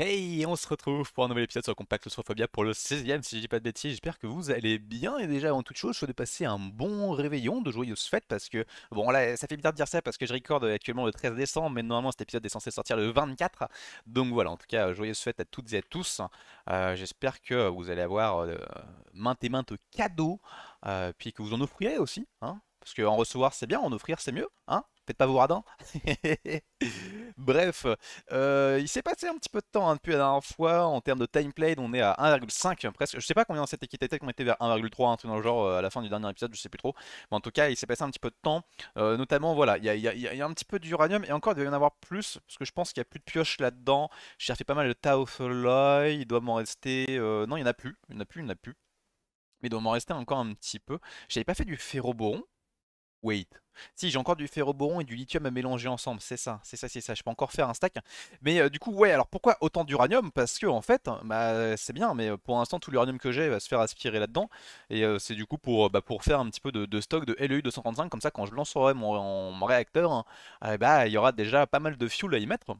Hey, on se retrouve pour un nouvel épisode sur Compact Claustrophobia pour le 16ème, si je dis pas de bêtises. J'espère que vous allez bien et déjà avant toute chose, je souhaite passer un bon réveillon, de joyeuses fêtes parce que, bon là, ça fait bizarre de dire ça parce que je recorde actuellement le 13 décembre, mais normalement cet épisode est censé sortir le 24. Donc voilà, en tout cas, joyeuses fêtes à toutes et à tous. Euh, j'espère que vous allez avoir main euh, maintes et maintes cadeaux, euh, puis que vous en offrirez aussi, hein, parce qu'en recevoir c'est bien, en offrir c'est mieux, hein peut pas vous Bref, euh, il s'est passé un petit peu de temps hein, depuis la dernière fois. En termes de time played, on est à 1,5 presque. Je sais pas combien dans cette équité était, qu'on était vers 1,3, un truc dans le genre euh, à la fin du dernier épisode, je sais plus trop. Mais en tout cas, il s'est passé un petit peu de temps. Euh, notamment, voilà, il y, a un petit peu d'uranium. Et encore, il doit y en avoir plus, parce que je pense qu'il n'y a plus de pioche là-dedans. J'ai refait pas mal de Tao Il doit m'en rester. non, il n'y en a plus. Il n'y en a plus, il n'y en a plus. Mais il doit m'en rester encore un petit peu. J'avais pas fait du ferroboron. Wait. Si, j'ai encore du ferroboron et du lithium à mélanger ensemble, c'est ça, c'est ça, c'est ça, je peux encore faire un stack. Mais euh, du coup, ouais, alors pourquoi autant d'uranium Parce que, en fait, bah, c'est bien, mais euh, pour l'instant, tout l'uranium que j'ai va se faire aspirer là-dedans. Et euh, c'est du coup pour, bah, pour faire un petit peu de, de, stock de LEU e 235, comme ça, quand je lancerai mon, réacteur, hein, eh bah, il y aura déjà pas mal de fuel à y mettre.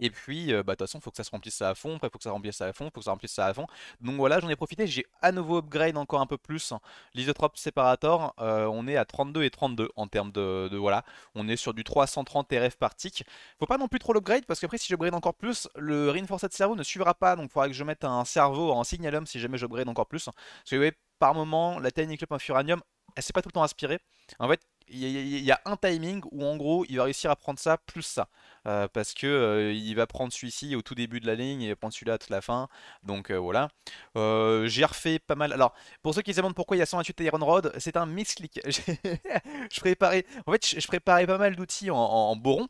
Et puis, bah, de toute façon, il faut que ça se remplisse à fond, après, il faut que ça remplisse à fond, il faut que ça remplisse à fond. Donc voilà, j'en ai profité, j'ai à nouveau upgrade encore un peu plus hein, l'isotrope séparator. on est à 32 et 32 en termes de, Voilà, on est sur du 330 RF par tick. Faut pas non plus trop l'upgrade, parce qu'après, si j'upgrade encore plus, le reinforced cerveau ne suivra pas. Donc, il faudra que je mette un cerveau en signalum si jamais j'upgrade encore plus. Parce que vous voyez, par moment, la Tiny Club Infuranium, elle s'est pas tout le temps aspirée. En fait, il y, a un timing où en gros il va réussir à prendre ça plus ça. Euh, parce que euh, il va prendre celui-ci au tout début de la ligne et prendre celui-là à toute la fin. Donc euh, voilà. j'ai refait pas mal. Alors pour ceux qui se demandent pourquoi il y a 128 Iron Rod, c'est un misclick. je préparais. En fait, je préparais pas mal d'outils en, en, en boron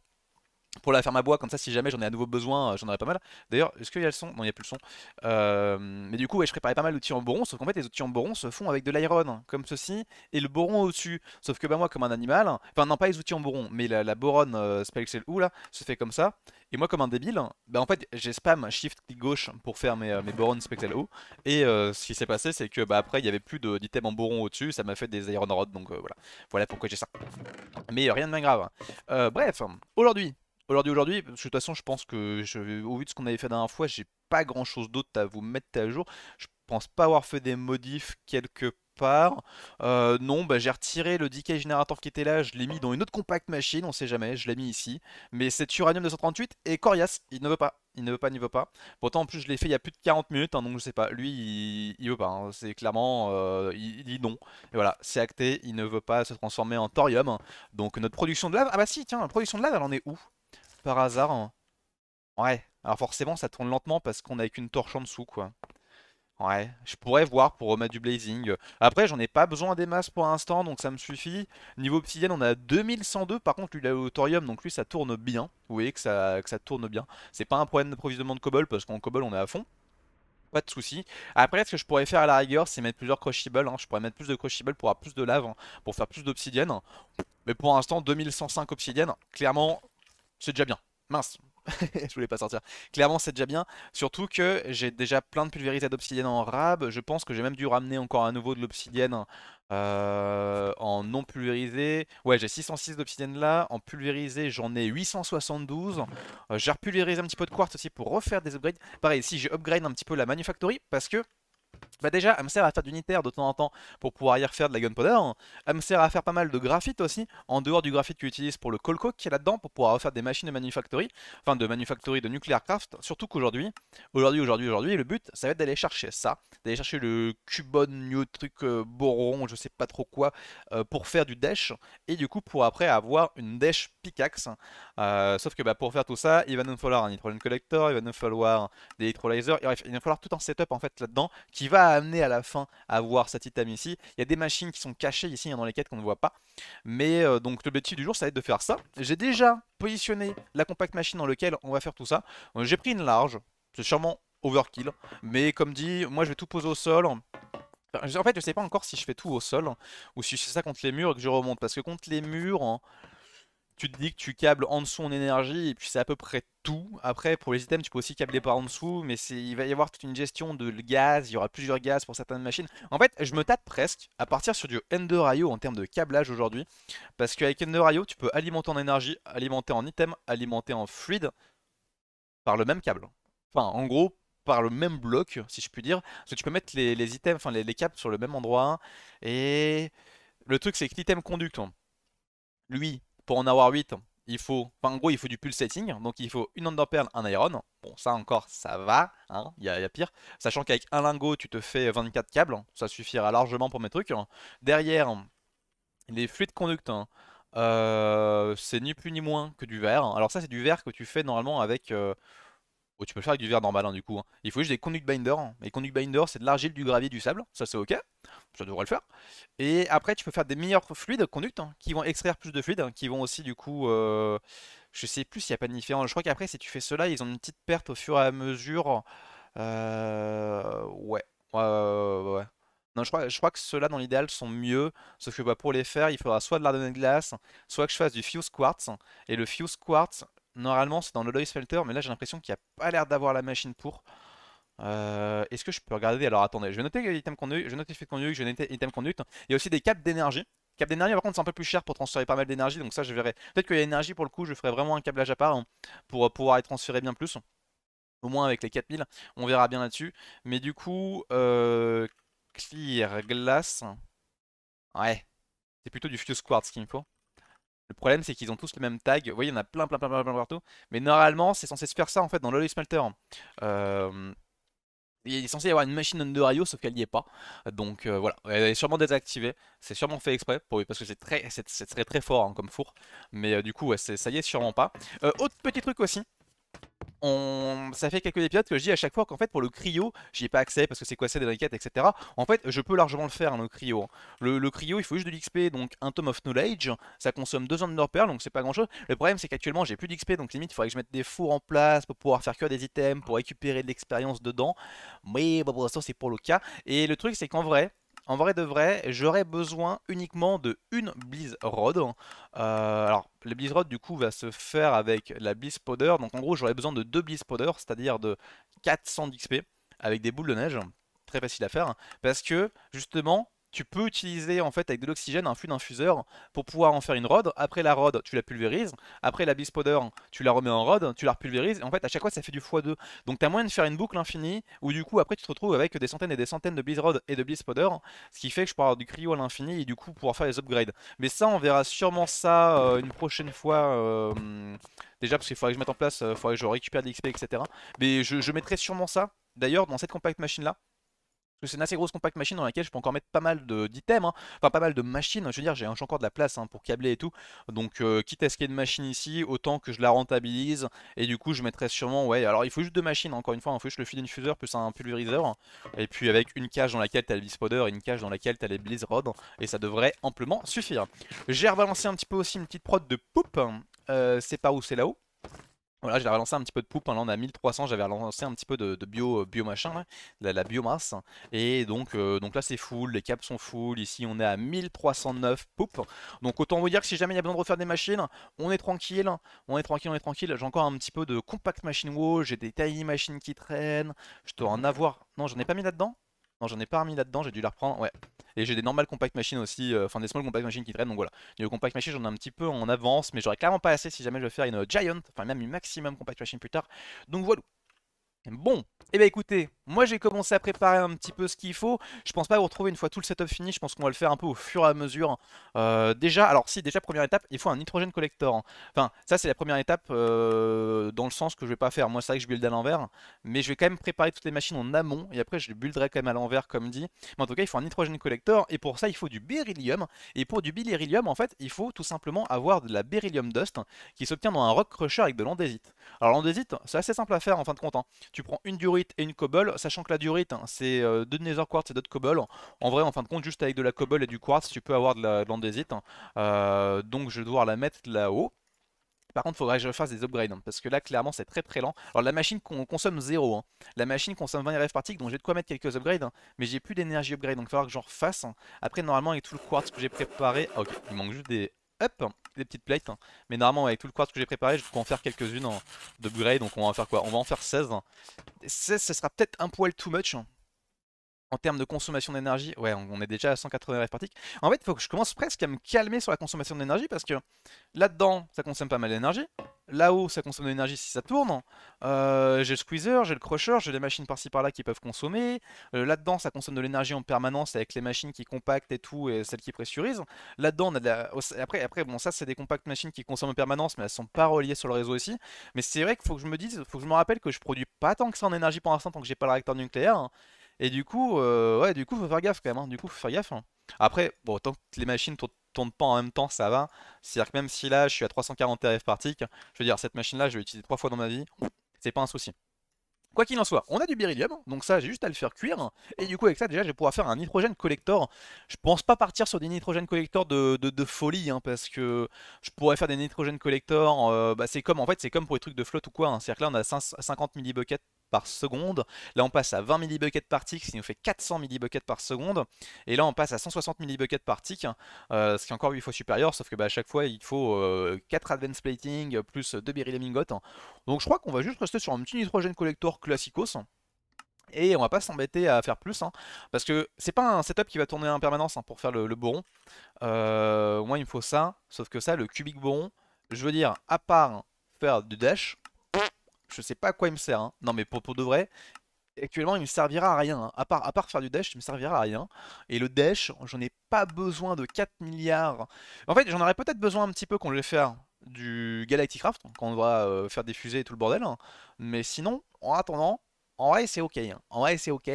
pour la ferme à boîte comme ça, si jamais j'en ai à nouveau besoin, euh, j'en aurai pas mal. D'ailleurs, est-ce qu'il y a le son Non, il n'y a plus le son. Euh, mais du coup, ouais, je préparais pas mal d'outils en boron, sauf qu'en fait, les outils en boron se font avec de l'iron, comme ceci, et le boron au-dessus. Sauf que bah, moi, comme un animal, enfin, non, pas les outils en boron, mais la, boron euh, ou là, se fait comme ça. Et moi, comme un débile, bah, en fait, j'ai spam shift clic gauche pour faire mes, euh, mes borons spectel Et ce qui s'est passé, c'est que bah, après, il n'y avait plus d'items en boron au-dessus, ça m'a fait des iron rods, donc voilà. Voilà pourquoi j'ai ça. Mais rien de bien grave. bref, aujourd'hui, aujourd'hui, aujourd'hui, de toute façon, je pense que, au vu de ce qu'on avait fait la dernière fois, j'ai pas grand chose d'autre à vous mettre à jour. Je pense pas avoir fait des modifs quelque part. Euh, non, bah, j'ai retiré le decay générateur qui était là, je l'ai mis dans une autre compact machine, on sait jamais, je l'ai mis ici. Mais cet uranium 238 et coriace, il ne veut pas. Il ne veut pas, il ne veut pas. Pourtant, en plus, je l'ai fait il y a plus de 40 minutes, hein, donc je sais pas. Lui, il, veut pas. Hein. C'est clairement, euh, il, il, dit non. Et voilà, c'est acté. Il ne veut pas se transformer en thorium. Donc notre production de lave, ah bah si, tiens, la production de lave, elle en est où par hasard. Hein. Ouais, alors forcément ça tourne lentement parce qu'on a qu'une torche en dessous quoi. Ouais, je pourrais voir pour remettre du blazing. Après j'en ai pas besoin des masses pour l'instant donc ça me suffit. Niveau obsidienne on a 2102 par contre lui il a donc lui ça tourne bien. Vous voyez que ça, ça tourne bien. C'est pas un problème d'approvisionnement de cobble parce qu'en cobble on est à fond pas de souci. Après, ce que je pourrais faire à la rigueur, c'est mettre plusieurs crushibles. Hein. Je pourrais mettre plus de crushibles pour avoir plus de lave, hein, pour faire plus d'obsidienne. Mais pour l'instant, 2105 obsidienne, clairement, c'est déjà bien. Mince, je voulais pas sortir. Clairement, c'est déjà bien. Surtout que j'ai déjà plein de pulvérisés d'obsidienne en rab. Je pense que j'ai même dû ramener encore à nouveau de l'obsidienne euh, en non pulvérisé. Ouais, j'ai 606 d'obsidienne là. En pulvérisé, j'en ai 872. Euh, j'ai repulvérisé un petit peu de quartz aussi pour refaire des upgrades. Pareil, ici, j'ai upgrade un petit peu la manufactory parce que bah déjà, elle me sert à faire du de temps en temps pour pouvoir y refaire de la gunpowder. Elle me sert à faire pas mal de graphite aussi, en dehors du graphite que j'utilise pour le colco qui est là-dedans, pour pouvoir refaire des machines de manufactory, enfin de manufactory de nuclear craft. Surtout qu'aujourd'hui, aujourd'hui, aujourd'hui, aujourd'hui, le but, ça va être d'aller chercher ça, d'aller chercher le cubone, new truc euh, boron, je sais pas trop quoi, euh, pour faire du dash, et du coup pour après avoir une dash pickaxe. Euh, sauf que bah, pour faire tout ça, il va nous falloir un hydrogen collector, il va nous falloir des electrolyzers, il va nous falloir tout un setup en fait là-dedans qui va amener amené à la fin à voir cette item ici. Il y a des machines qui sont cachées ici a dans les quêtes qu'on ne voit pas. Mais euh, donc le but du jour, ça va être de faire ça. J'ai déjà positionné la compact machine dans laquelle on va faire tout ça. Euh, j'ai pris une large, c'est sûrement overkill. Mais comme dit, moi je vais tout poser au sol. En fait, je sais pas encore si je fais tout au sol hein, ou si c'est ça contre les murs et que je remonte. Parce que contre les murs... Hein, tu te dis que tu câbles en dessous en énergie et puis c'est à peu près tout. Après, pour les items, tu peux aussi câbler par en dessous, mais il va y avoir toute une gestion de gaz, il y aura plusieurs gaz pour certaines machines. En fait, je me tâte presque à partir sur du Ender IO en termes de câblage aujourd'hui, parce qu'avec Ender IO, tu peux alimenter en énergie, alimenter en item, alimenter en fluide par le même câble. Enfin, en gros, par le même bloc, si je puis dire, parce que tu peux mettre les, items, enfin les, les, câbles sur le même endroit, et le truc c'est que l'item conductant, lui, pour en avoir 8, il faut, enfin, en gros, il faut du pulsating. Donc, il faut une underpearl, un iron. Bon, ça encore, ça va. Hein, il y, a pire. Sachant qu'avec un lingot, tu te fais 24 câbles. Ça suffira largement pour mes trucs. Derrière, les fluides conducteurs, hein, euh, c'est ni plus ni moins que du verre. Alors ça c'est du verre que tu fais normalement avec euh, ou tu peux faire avec du verre normal hein, du coup. Hein. Il faut juste des conduct binders. Hein. Et conduct binder c'est de l'argile, du gravier, du sable. Ça, c'est ok. Ça devrait le faire. Et après, tu peux faire des meilleurs fluides conduits, hein, qui vont extraire plus de fluides. qui vont aussi, du coup, euh, je sais plus s'il n'y a pas de différence. Je crois qu'après, si tu fais cela, ils ont une petite perte au fur et à mesure. Euh, ouais. ouais. Non, je crois, je crois que ceux-là, dans l'idéal, sont mieux. Sauf que bah, pour les faire, il faudra soit de de glace, soit que je fasse du Fuse Quartz. Et le Fuse Quartz, Normalement, c'est dans le Lois Felter, mais là, j'ai l'impression qu'il n'y a pas l'air d'avoir la machine pour. Euh, est-ce que je peux regarder Alors, attendez, je vais noter les items a je vais noter les qu'on a je vais noter les items Il y a aussi des caps d'énergie. Cap d'énergie, par contre, c'est un peu plus cher pour transférer pas mal d'énergie, donc ça, je verrai. Peut-être qu'il y a énergie pour le coup, je ferai vraiment un câblage à part hein, pour euh, pouvoir être transférer bien plus. Au moins avec les 4000, on verra bien là-dessus. Mais du coup, euh, clear glass. Ouais, c'est plutôt du fuse quartz qu'il me faut. Le problème, c'est qu'ils ont tous le même tag. Vous voyez, il y en a plein, plein, plein, plein, partout. Mais normalement, c'est censé se faire ça en fait dans l'Holy Smelter. Euh... Il est censé y avoir une machine radio, sauf qu'elle n'y est pas. Donc euh, voilà, elle est sûrement désactivée. C'est sûrement fait exprès, pour... parce que c'est très, c'est, très, fort hein, comme four. Mais euh, du coup, ouais, ça y est sûrement pas. Euh, autre petit truc aussi, ça fait quelques épisodes que je dis à chaque fois qu'en fait pour le cryo, j'y ai pas accès parce que c'est quoi c'est des requêtes, etc. En fait, je peux largement le faire, hein, le cryo. Hein. Le, le, cryo, il faut juste de l'XP, donc un tome of knowledge. Ça consomme deux ans de donc c'est pas grand chose. Le problème, c'est qu'actuellement, j'ai plus d'XP, donc limite, il faudrait que je mette des fours en place pour pouvoir faire cuire des items, pour récupérer de l'expérience dedans. Mais bon, pour l'instant, c'est pour le cas. Et le truc, c'est qu'en vrai, en vrai de vrai, j'aurais besoin uniquement de une Blizz Rod. Euh, alors, la Blizz Rod, du coup, va se faire avec la Blizz Powder. Donc, en gros, j'aurais besoin de deux Blizz Powder, c'est-à-dire de 400 d'XP avec des boules de neige. Très facile à faire. Hein. Parce que, justement, tu peux utiliser en fait avec de l'oxygène un flux d'infuseur pour pouvoir en faire une rod. Après la rod, tu la pulvérises. Après la bispoder, tu la remets en rod, tu la repulvérises. Et en fait, à chaque fois, ça fait du x2. Donc, tu as moyen de faire une boucle infinie où du coup, après, tu te retrouves avec des centaines et des centaines de rod et de powder, Ce qui fait que je pourrais avoir du cryo à l'infini et du coup, pouvoir faire les upgrades. Mais ça, on verra sûrement ça euh, une prochaine fois. Euh, déjà, parce qu'il faudrait que je mette en place, il euh, faudrait que je récupère des XP, etc. Mais je, je mettrai sûrement ça. D'ailleurs, dans cette compact machine là, c'est une assez grosse compact machine dans laquelle je peux encore mettre pas mal d'items, hein. enfin pas mal de machines. Je veux dire, j'ai encore de la place hein, pour câbler et tout. Donc, euh, quitte à ce qu'il y ait une machine ici, autant que je la rentabilise. Et du coup, je mettrais sûrement, ouais, alors il faut juste deux machines, hein, encore une fois. Il faut juste le d'une fuseur plus un pulvériseur. Et puis avec une cage dans laquelle t'as les et une cage dans laquelle t'as les blizzrods. Et ça devrait amplement suffire. J'ai rebalancé un petit peu aussi une petite prod de poop, euh, c'est pas où, c'est là-haut. Voilà, j'ai relancé un petit peu de poupe. Hein. Là, on à 1300. J'avais relancé un petit peu de, bio, euh, bio machin, là, la, biomasse. Et donc, euh, donc là, c'est full. Les caps sont full. Ici, on est à 1309 poupe Donc, autant vous dire que si jamais il y a besoin de refaire des machines, on est tranquille. On est tranquille, on est tranquille. J'ai encore un petit peu de compact machine wall, J'ai des tiny machines qui traînent. Je dois en avoir. Non, j'en ai pas mis là-dedans j'en ai pas remis là-dedans, j'ai dû la reprendre. Ouais. Et j'ai des normales compact machines aussi, euh, enfin des small compact machines qui traînent. Donc voilà. les compact machines j'en ai un petit peu en avance, mais j'aurais clairement pas assez si jamais je veux faire une euh, giant, enfin même une maximum compact machine plus tard. Donc voilà. Bon, eh bien écoutez, moi j'ai commencé à préparer un petit peu ce qu'il faut. Je pense pas vous retrouver une fois tout le setup fini, je pense qu'on va le faire un peu au fur et à mesure. Euh, déjà, alors si, déjà première étape, il faut un nitrogène collector. Hein. Enfin, ça c'est la première étape euh, dans le sens que je vais pas faire. Moi c'est vrai que je build à l'envers, mais je vais quand même préparer toutes les machines en amont et après je les builderai quand même à l'envers comme dit. Mais en tout cas, il faut un nitrogène collector et pour ça il faut du beryllium. Et pour du beryllium, en fait, il faut tout simplement avoir de la beryllium dust qui s'obtient dans un rock crusher avec de l'andésite. Alors l'andésite, c'est assez simple à faire en fin de compte. Hein tu prends une durite et une cobble, sachant que la durite, hein, c'est euh, deux nether quartz et d'autres cobble. En vrai, en fin de compte, juste avec de la cobble et du quartz, tu peux avoir de l'andésite. Hein. Euh, donc, je vais devoir la mettre là-haut. Par contre, faudrait que je fasse des upgrades, hein, parce que là, clairement, c'est très très lent. Alors, la machine consomme 0, la machine consomme 20 RF par donc j'ai de quoi mettre quelques upgrades, mais j'ai plus d'énergie upgrade, donc il va falloir que j'en refasse. Après, normalement, avec tout le quartz que j'ai préparé... Ah, ok, il manque juste des up des petites plates. Hein. Mais normalement, avec tout le quartz que j'ai préparé, je vais en faire quelques-unes en hein, de Donc on va en faire quoi On va en faire 16. 16, hein. ce sera peut-être un poil too much en termes de consommation d'énergie, ouais, on, est déjà à 180 rêves En fait, il faut que je commence presque à me calmer sur la consommation d'énergie parce que là-dedans, ça consomme pas mal d'énergie. Là-haut, ça consomme de l'énergie si ça tourne. Euh, j'ai le squeezer, j'ai le crusher, j'ai des machines par-ci par-là qui peuvent consommer. Euh, là-dedans, ça consomme de l'énergie en permanence avec les machines qui compactent et tout, et celles qui pressurisent. Là-dedans, on après, après, bon, ça, c'est des compactes machines qui consomment en permanence, mais elles sont pas reliées sur le réseau aussi. Mais c'est vrai qu'il faut que je me dise, faut que je me rappelle que je produis pas tant que ça en énergie pour l'instant tant que j'ai pas le réacteur nucléaire. Et du coup, euh, ouais, du coup, faut faire gaffe quand même. Hein. Du coup, faut faire gaffe. Hein. Après, bon, tant que les machines tournent, pas en même temps, ça va. C'est-à-dire que même si là, je suis à 340 tf par je veux dire, cette machine-là, je vais l'utiliser trois fois dans ma vie, c'est pas un souci. Quoi qu'il en soit, on a du beryllium, donc ça j'ai juste à le faire cuire, et du coup avec ça déjà je vais pouvoir faire un nitrogène collector. Je pense pas partir sur des nitrogènes collector de, folie, hein, parce que je pourrais faire des nitrogènes collector, euh, bah, c'est comme en fait c'est comme pour les trucs de flotte ou quoi, c'est-à-dire que là on a 50 millibuckets par seconde. Là, on passe à 20 millibuckets par tick, ce qui nous fait 400 millibuckets par seconde. Et là, on passe à 160 millibuckets par tick, euh, ce qui est encore 8 fois supérieur, sauf que bah, à chaque fois, il faut euh, quatre 4 advanced plating plus 2 beryllium ingot. Donc je crois qu'on va juste rester sur un petit nitrogène collector classicos. Et on va pas s'embêter à faire plus, hein, parce que c'est pas un setup qui va tourner en permanence hein, pour faire le, le boron. Euh, moi, il me faut ça, sauf que ça, le cubic boron, je veux dire, à part faire du dash, je sais pas à quoi il me sert. Hein. Non, mais pour, de vrai, actuellement, il me servira à rien. Hein. À, part, à part faire du dash, il me servira à rien. Et le dash, j'en ai pas besoin de 4 milliards. En fait, j'en aurais peut-être besoin un petit peu quand je vais faire du Galacticraft, quand on va euh, faire des fusées et tout le bordel. Hein. Mais sinon, en attendant, en vrai, c'est ok. En vrai, c'est ok.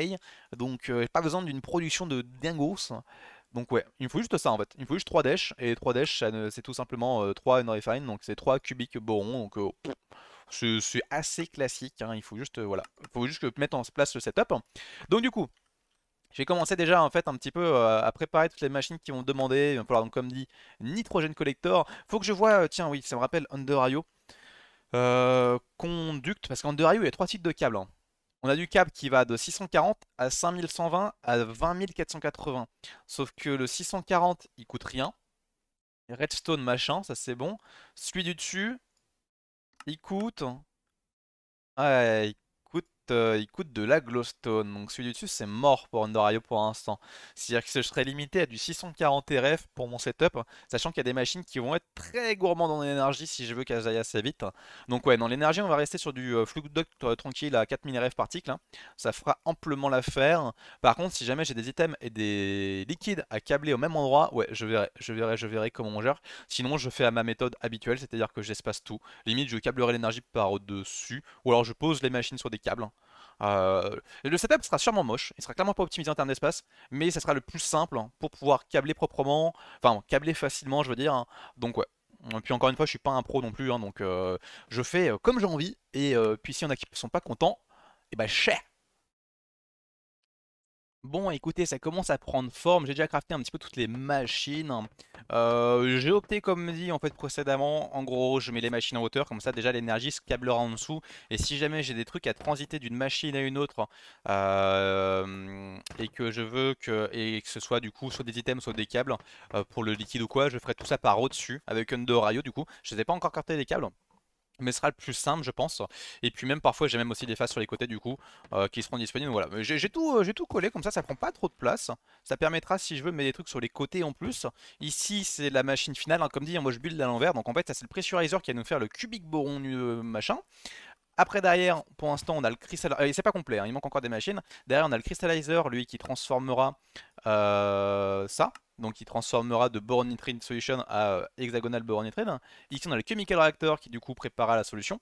Donc, n'ai euh, pas besoin d'une production de dingos. Donc ouais, il me faut juste ça en fait. Il me faut juste 3 dash. Et 3 dash, c'est tout simplement 3 euh, unrefined. Donc c'est 3 cubiques boron. Donc c'est assez classique, hein. il faut juste, euh, voilà, faut juste mettre en place le setup. Donc du coup, j'ai commencé déjà en fait un petit peu euh, à préparer toutes les machines qui vont demander, il va falloir donc comme dit, Nitrogen Collector. Faut que je vois, euh, tiens oui, ça me rappelle Under.io. Euh, conduct, parce qu'Under.io il y a trois types de câbles. Hein. On a du câble qui va de 640 à 5120 à 20480. Sauf que le 640, il coûte rien. Redstone, machin, ça c'est bon. Celui du dessus, il coûte. Ouais, euh, il coûte de la glowstone. Donc celui du dessus, c'est mort pour Underio pour l'instant. C'est-à-dire que je serais limité à du 640 RF pour mon setup, sachant qu'il y a des machines qui vont être très gourmandes en énergie si je veux qu'elles aillent assez vite. Donc ouais, dans l'énergie, on va rester sur du euh, flux doc tranquille à 4000 RF par hein. Ça fera amplement l'affaire. Par contre, si jamais j'ai des items et des liquides à câbler au même endroit, ouais, je verrai, je verrai, je verrai comment on gère. Sinon, je fais à ma méthode habituelle, c'est-à-dire que j'espace tout. Limite, je câblerai l'énergie par au-dessus, ou alors je pose les machines sur des câbles. Hein. Euh, le setup sera sûrement moche, il sera clairement pas optimisé en termes d'espace, mais ça sera le plus simple hein, pour pouvoir câbler proprement, enfin câbler facilement je veux dire, hein. donc ouais. Et puis encore une fois, je suis pas un pro non plus, hein, donc euh, je fais euh, comme j'ai envie, et puis si y a qui sont pas contents, et eh ben bah, cher Bon, écoutez, ça commence à prendre forme. J'ai déjà crafté un petit peu toutes les machines. Euh, j'ai opté, comme dit en fait précédemment, en gros, je mets les machines en hauteur, comme ça déjà l'énergie se câblera en dessous. Et si jamais j'ai des trucs à transiter d'une machine à une autre, euh, et que je veux que, et que ce soit du coup soit des items, soit des câbles, euh, pour le liquide ou quoi, je ferai tout ça par au-dessus, avec un de radio du coup. Je n'ai pas encore crafté les câbles mais ce sera le plus simple je pense et puis même parfois j'ai même aussi des faces sur les côtés du coup euh, qui seront disponibles voilà j'ai tout, euh, tout collé comme ça ça prend pas trop de place ça permettra si je veux mettre des trucs sur les côtés en plus ici c'est la machine finale hein. comme dit moi je build à l'envers donc en fait ça c'est le pressurizer qui va nous faire le cubic boron euh, machin après, derrière, pour l'instant, on a le cristal. c'est euh, pas complet, hein, il manque encore des machines. Derrière, on a le crystallizer lui, qui transformera euh, ça. Donc, il transformera de nitride solution à euh, hexagonal boronitride. Ici, on a le chemical reactor qui, du coup, préparera la solution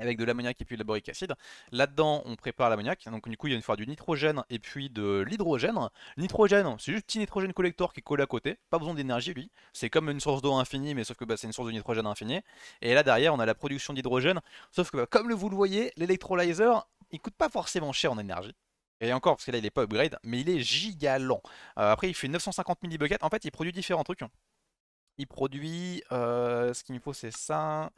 avec de l'ammoniac et puis de la acide. Là-dedans, on prépare l'ammoniaque Donc du coup, il y a une fois du nitrogène et puis de l'hydrogène. Nitrogène, c'est juste un petit nitrogène collector qui est collé à côté. Pas besoin d'énergie, lui. C'est comme une source d'eau infinie, mais sauf que bah, c'est une source de nitrogène infinie. Et là, derrière, on a la production d'hydrogène. Sauf que, bah, comme vous le voyez, l'électrolyseur, il coûte pas forcément cher en énergie. Et encore, parce que là, il est pas upgrade, mais il est gigalant. Euh, après, il fait 950 millibuckets. En fait, il produit différents trucs. Il produit... Euh, ce qu'il me faut, c'est ça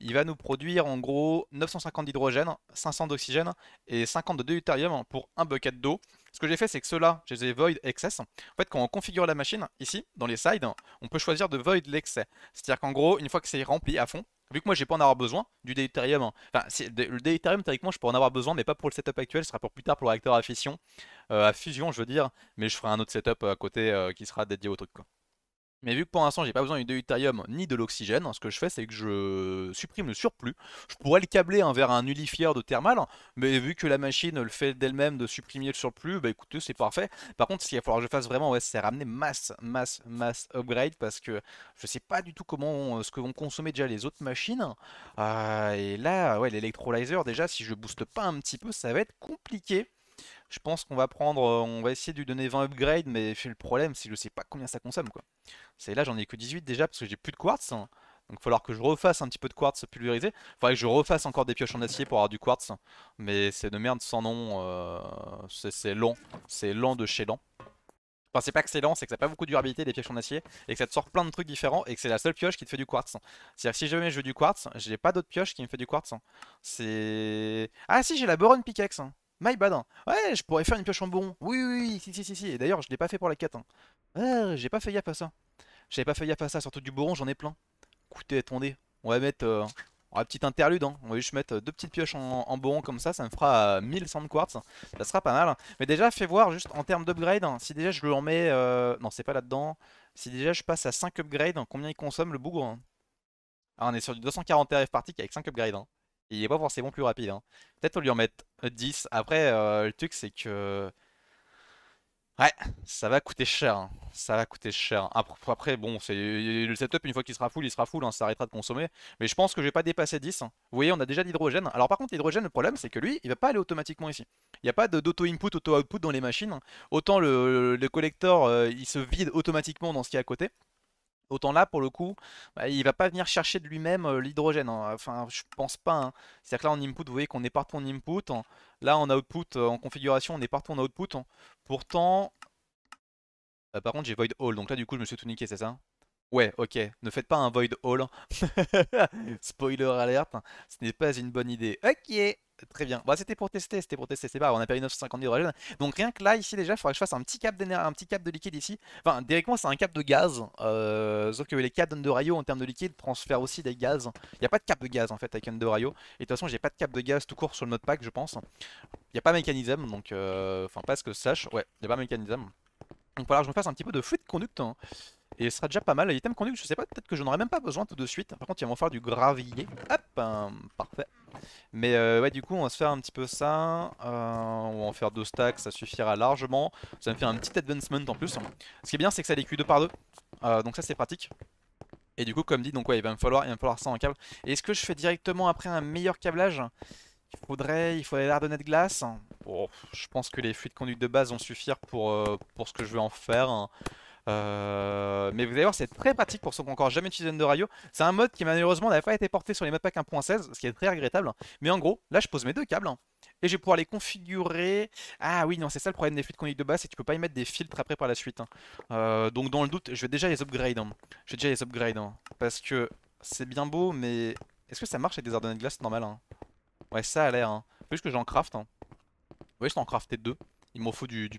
il va nous produire en gros 950 d'hydrogène, 500 d'oxygène et 50 de deutérium pour un bucket d'eau. Ce que j'ai fait, c'est que cela, là je les ai void excess. En fait, quand on configure la machine, ici, dans les sides, on peut choisir de void l'excès. C'est-à-dire qu'en gros, une fois que c'est rempli à fond, vu que moi, je pas en avoir besoin du deutérium, enfin, le deutérium, théoriquement, je peux en avoir besoin, mais pas pour le setup actuel, ce sera pour plus tard pour le réacteur à fission, euh, à fusion, je veux dire, mais je ferai un autre setup à côté euh, qui sera dédié au truc, quoi. Mais vu que pour l'instant j'ai pas besoin de deutérium ni de l'oxygène, ce que je fais c'est que je supprime le surplus. Je pourrais le câbler hein, vers un nullifieur de thermal, mais vu que la machine le fait d'elle-même de supprimer le surplus, bah écoutez c'est parfait. Par contre ce qu'il va falloir que je fasse vraiment ouais, c'est ramener masse, masse, masse upgrade parce que je sais pas du tout comment ce que vont consommer déjà les autres machines. Ah, et là ouais l'électrolyseur déjà si je booste pas un petit peu ça va être compliqué. Je pense qu'on va prendre, euh, on va essayer de lui donner 20 upgrades, mais le problème, c'est que je sais pas combien ça consomme quoi. C'est là, j'en ai que 18 déjà parce que j'ai plus de quartz. Hein. Donc il va falloir que je refasse un petit peu de quartz pulvérisé. Il Faudrait que je refasse encore des pioches en acier pour avoir du quartz. Hein. Mais c'est de merde sans nom. Euh, c'est lent. C'est lent de chez lent. Enfin, c'est pas que c'est lent, c'est que ça n'a pas beaucoup de durabilité les pioches en acier et que ça te sort plein de trucs différents et que c'est la seule pioche qui te fait du quartz. Hein. C'est-à-dire si jamais je veux du quartz, j'ai pas d'autre pioche qui me fait du quartz. C'est. Ah si, j'ai la Boron Pickaxe. My bad. Hein. Ouais, je pourrais faire une pioche en bon. Oui, oui, oui, si, si, si. si. Et d'ailleurs, je l'ai pas fait pour la quête Hein. j'ai pas failli à à ça. J'avais pas failli à à ça, surtout du bourron j'en ai plein. Écoutez, attendez, on va mettre euh, un petit interlude. Hein. On va juste mettre euh, deux petites pioches en, en comme ça, ça me fera 1100 euh, quartz. Ça sera pas mal. Mais déjà, fais voir juste en termes d'upgrade. Hein. si déjà je le remets. Euh... Non, c'est pas là-dedans. Si déjà je passe à 5 upgrades, combien il consomme le bougre ah, On est sur du 240 RF partique avec 5 upgrades. Il est pas forcément plus rapide. Hein. Peut-être on lui en mettre 10. Euh, après, euh, le truc, c'est que. Ouais, ça va coûter cher. Hein. Ça va coûter cher. Après, bon, c'est le setup, une fois qu'il sera full, il sera full. Hein, ça arrêtera de consommer. Mais je pense que je vais pas dépasser 10. Hein. Vous voyez, on a déjà l'hydrogène. Alors, par contre, l'hydrogène, le problème, c'est que lui, il va pas aller automatiquement ici. Il n'y a pas d'auto-input, auto-output dans les machines. Autant le, collector, euh, il se vide automatiquement dans ce qui est à côté. Autant là, pour le coup, bah, il va pas venir chercher de lui-même euh, l'hydrogène. Hein. Enfin, je pense pas. Hein. C'est-à-dire que là, en input, vous voyez qu'on est partout en input. Hein. Là, en output, euh, en configuration, on est partout en output. Pourtant, bah, par contre, j'ai void all. Donc là, du coup, je me suis tout niqué, c'est ça Ouais, ok. Ne faites pas un void all. Spoiler alert, Ce n'est pas une bonne idée. Ok très bien. bah c'était pour tester, c'était pour tester, c'est pas, on a perdu 950 d'hydrogène. Donc rien que là, ici déjà, il faudrait que je fasse un petit cap, un petit cap de liquide ici. Enfin, directement, c'est un cap de gaz. Euh, sauf que les de rayon en termes de liquide transfèrent aussi des gaz. Il n'y a pas de cap de gaz en fait avec underrayo. Et de toute façon, j'ai pas de cap de gaz tout court sur le pack je pense. Il n'y a pas mécanisme, donc. Euh, enfin, pas ce que je sache. Ouais, il n'y a pas mécanisme. Donc voilà, je me fasse un petit peu de fluide de hein. Et ce sera déjà pas mal. L'item conduite, je sais pas, peut-être que je aurais même pas besoin tout de suite. Par contre, il va m'en faire du gravier. Hop, hein, parfait. Mais euh, ouais, du coup, on va se faire un petit peu ça. Euh, on va en faire deux stacks, ça suffira largement. Ça me fait un petit advancement en plus. Ce qui est bien, c'est que ça les cuit deux par deux. Euh, donc ça, c'est pratique. Et du coup, comme dit, donc ouais, il va me falloir, il va falloir ça en câble. Et Est-ce que je fais directement après un meilleur câblage Il faudrait, il faudrait l'air de glace. bon oh, je pense que les fluides conduite de base vont suffire pour, pour ce que je veux en faire. Euh, mais vous allez voir, c'est très pratique pour ceux qui n'ont encore jamais utilisé radio. C'est un mode qui malheureusement n'avait pas été porté sur les pack 1.16, ce qui est très regrettable. Hein. Mais en gros, là je pose mes deux câbles. Hein, et je vais pouvoir les configurer. Ah oui, non, c'est ça le problème des flux coniques de base, c'est que tu peux pas y mettre des filtres après par la suite. Hein. Euh, donc dans le doute, je vais déjà les upgrade. Je vais déjà les upgrade. Parce que c'est bien beau, mais est-ce que ça marche avec des ordonnées de glace normal Ouais, ça a l'air. Plus que j'en craft. Vous voyez, je crafté deux. Il m'en faut du, du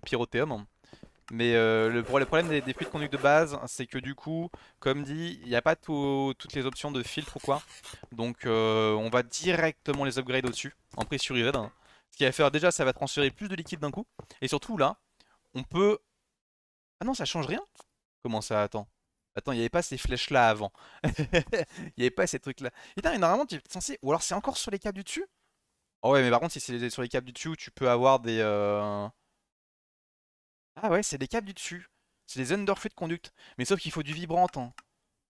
mais euh, le, problème des, des, de conduite de base, c'est que du coup, comme dit, il n'y a pas toutes les options de filtre ou quoi. Donc euh, on va directement les upgrade au-dessus, en sur Hein. Ce qui va faire déjà, ça va transférer plus de liquide d'un coup. Et surtout là, on peut... Ah non, ça change rien Comment ça Attends. Attends, il n'y avait pas ces flèches-là avant. Il n'y avait pas ces trucs-là. Putain, mais normalement, tu es censé... Ou alors c'est encore sur les câbles du dessus Oh ouais, mais par contre, si c'est sur les câbles du dessus, tu peux avoir des... Euh, ah ouais, c'est des câbles du dessus. C'est des underflux de conduite. Mais sauf qu'il faut du vibrant. Hein.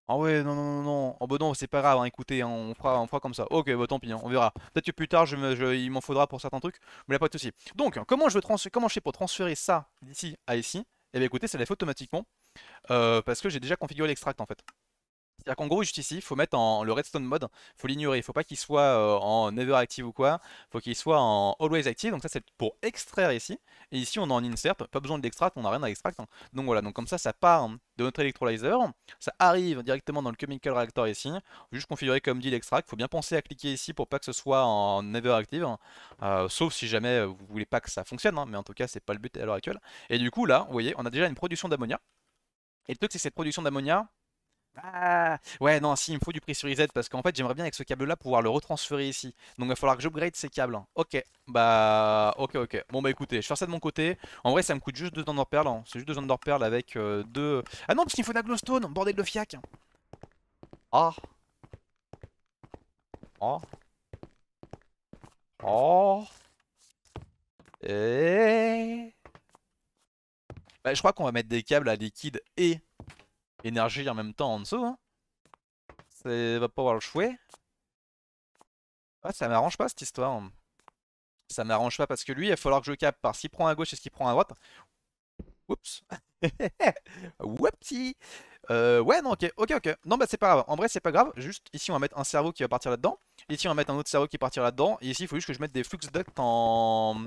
Ah ouais, non, non, non, non. Oh bah non, c'est pas grave, hein, écoutez, hein, on, fera, comme ça. Ok, bah tant pis, on verra. Peut-être que plus tard, je il m'en faudra pour certains trucs, mais là, pas de souci. Donc, comment je, veux comment fais pour transférer ça d'ici à ici Eh bien écoutez, ça l'a fait automatiquement, euh, parce que j'ai déjà configuré l'extract en fait. C'est-à-dire qu'en gros, juste ici, il faut mettre en, le redstone mode, il faut l'ignorer, il faut pas qu'il soit euh, en never active ou quoi, faut qu'il soit en always active, donc ça c'est pour extraire ici, et ici on est en insert, pas besoin de l'extract, on n'a rien à extract, hein. donc voilà, donc comme ça ça part de notre electrolyzer, ça arrive directement dans le chemical reactor ici, juste configurer comme dit l'extract, faut bien penser à cliquer ici pour pas que ce soit en never active, hein. euh, sauf si jamais vous voulez pas que ça fonctionne, hein. mais en tout cas c'est pas le but à l'heure actuelle, et du coup là, vous voyez, on a déjà une production d'ammonia, et le truc c'est que cette production d'ammonia, ah ouais non si il me faut du sur pressurisé parce qu'en fait j'aimerais bien avec ce câble là pouvoir le retransférer ici Donc il va falloir que j'upgrade ces câbles hein. Ok bah ok ok Bon bah écoutez je fais ça de mon côté En vrai ça me coûte juste deux endor hein. C'est juste deux endor perles avec euh, deux Ah non parce qu'il faut de la glowstone bordel de fiac Ah Oh Oh Et Bah je crois qu'on va mettre des câbles à liquide et énergie en même temps en dessous. ça hein. va pas avoir le chouet. Ah, ça m'arrange pas cette histoire. Ça m'arrange pas parce que lui, il va falloir que je capte par s'il prend à gauche et ce qu'il prend à droite. Oups. petit euh, ouais, non, ok, ok, ok. Non, bah c'est pas grave. En vrai, c'est pas grave. Juste ici, on va mettre un cerveau qui va partir là-dedans. Ici, on va mettre un autre cerveau qui va partir là-dedans. Et ici, il faut juste que je mette des flux ducts en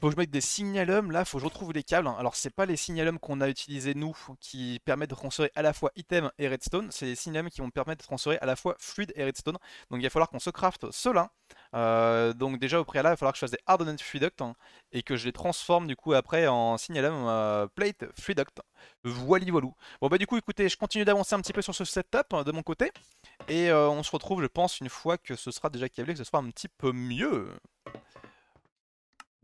faut que je mette des signalums là, faut que je retrouve les câbles. Hein. Alors c'est pas les signalums qu'on a utilisés nous qui permettent de transférer à la fois item et redstone, c'est les signalums qui vont permettre de transférer à la fois fluide et redstone. Donc il va falloir qu'on se crafte cela. Euh, donc déjà au préalable, il va falloir que je fasse des hardened fluiduct hein, et que je les transforme du coup après en signalum euh, plate fluiduct. Voili voilou. Bon bah du coup écoutez, je continue d'avancer un petit peu sur ce setup hein, de mon côté et euh, on se retrouve je pense une fois que ce sera déjà câblé, que ce sera un petit peu mieux.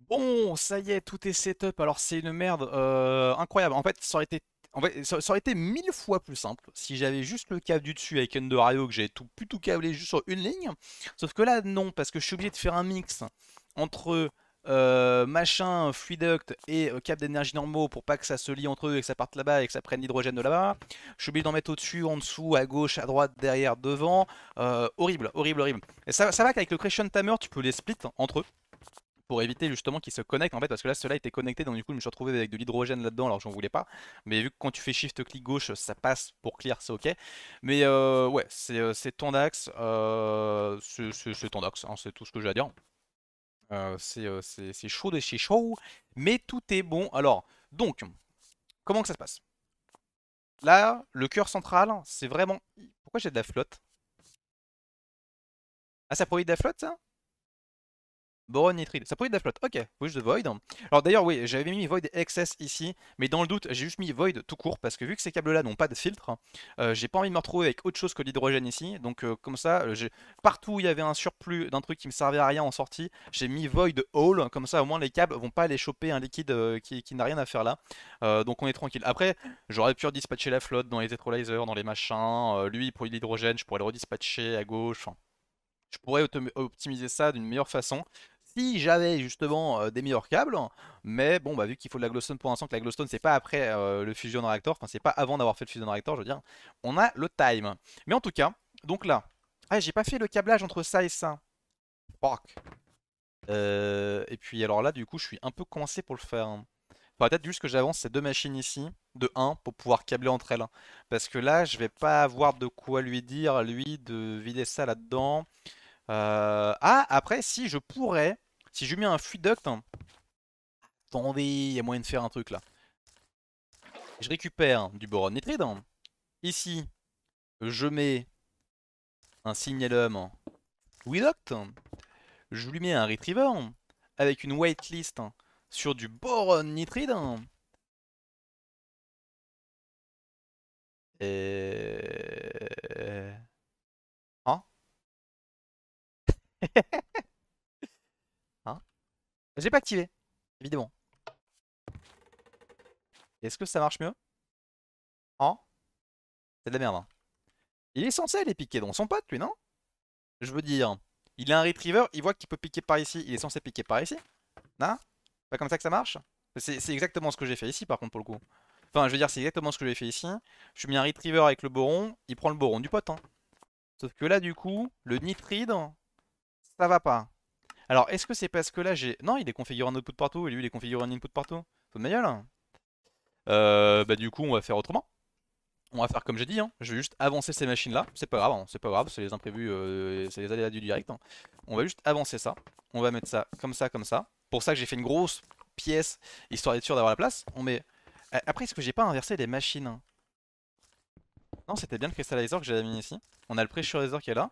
Bon, ça y est, tout est setup. Alors c'est une merde euh, incroyable. En fait, ça aurait été en ça aurait été mille fois plus simple si j'avais juste le câble du dessus avec Rio que j'ai tout, pu tout câbler juste sur une ligne. Sauf que là, non, parce que je suis obligé de faire un mix entre euh, machin, fluiduct et cap euh, câble d'énergie normaux pour pas que ça se lie entre eux et que ça parte là-bas et que ça prenne l'hydrogène de là-bas. Je suis obligé d'en mettre au-dessus, en dessous, à gauche, à droite, derrière, devant. horrible, horrible, horrible. Et ça, va qu'avec le Creation Timer, tu peux les split entre eux pour éviter justement qu'ils se connectent en fait parce que là cela était connecté donc du coup je me suis retrouvé avec de l'hydrogène là-dedans alors j'en voulais pas mais vu que quand tu fais shift clic gauche ça passe pour clear c'est ok mais euh, ouais c'est ton euh, axe c'est ton euh, hein, axe c'est tout ce que j'ai à dire c'est chaud de chez chaud mais tout est bon alors donc comment que ça se passe là le cœur central c'est vraiment pourquoi j'ai de la flotte ah ça produit de la flotte ça Boron nitride. Ça pourrait être flotte, Ok, oui, de Void. Alors d'ailleurs, oui, j'avais mis Void Excess ici, mais dans le doute, j'ai juste mis Void tout court parce que vu que ces câbles-là n'ont pas de filtre, euh, j'ai pas envie de me retrouver avec autre chose que l'hydrogène ici. Donc euh, comme ça, euh, partout où il y avait un surplus d'un truc qui me servait à rien en sortie, j'ai mis Void All. Comme ça, au moins les câbles vont pas aller choper un liquide qui, n'a rien à faire là. donc on est tranquille. Après, j'aurais pu redispatcher la flotte dans les electrolyzers, dans les machins. lui, pour l'hydrogène, je pourrais le redispatcher à gauche. je pourrais optimiser ça d'une meilleure façon si j'avais justement euh, des meilleurs câbles, mais bon, bah, vu qu'il faut de la glowstone pour l'instant, que la glowstone c'est pas après euh, le fusion reactor, enfin c'est pas avant d'avoir fait le fusion reactor, je veux dire, on a le time. Mais en tout cas, donc là, ah, j'ai pas fait le câblage entre ça et ça. Euh, et puis alors là, du coup, je suis un peu coincé pour le faire. peut-être juste que j'avance ces deux machines ici, de 1, pour pouvoir câbler entre elles. Parce que là, je vais pas avoir de quoi lui dire, lui, de vider ça là-dedans. Ah, après, si, je pourrais si je lui mets un fluid duct, hein. attendez, il y a moyen de faire un truc là. Je récupère du boron nitride. Hein. Ici, je mets un signalum Widoct. Je lui mets un retriever hein, avec une waitlist sur du boron nitride. Et... Hein euh... ah. J'ai pas activé, évidemment. Est-ce que ça marche mieux Hein C'est de la merde. Hein. Il est censé aller piquer, dans son pote, lui, non Je veux dire, il a un retriever, il voit qu'il peut piquer par ici, il est censé piquer par ici. Non Pas comme ça que ça marche C'est exactement ce que j'ai fait ici, par contre, pour le coup. Enfin, je veux dire, c'est exactement ce que j'ai fait ici. Je mets un retriever avec le boron, il prend le boron du pote. Hein. Sauf que là, du coup, le nitride, ça va pas. Alors, est-ce que c'est parce que là j'ai. Non, il est configuré en output partout et lui il est configuré en input partout. Faut de ma gueule. Hein. Euh, bah, du coup, on va faire autrement. On va faire comme j'ai dit, hein. je vais juste avancer ces machines là. C'est pas grave, hein. c'est pas grave, c'est les imprévus, euh, c'est les aléas du direct. On va juste avancer ça. On va mettre ça comme ça, comme ça. Pour ça que j'ai fait une grosse pièce histoire d'être sûr d'avoir la place. On met. Après, est-ce que j'ai pas inversé les machines Non, c'était bien le crystallizer que j'avais mis ici. On a le pressurizer qui est là.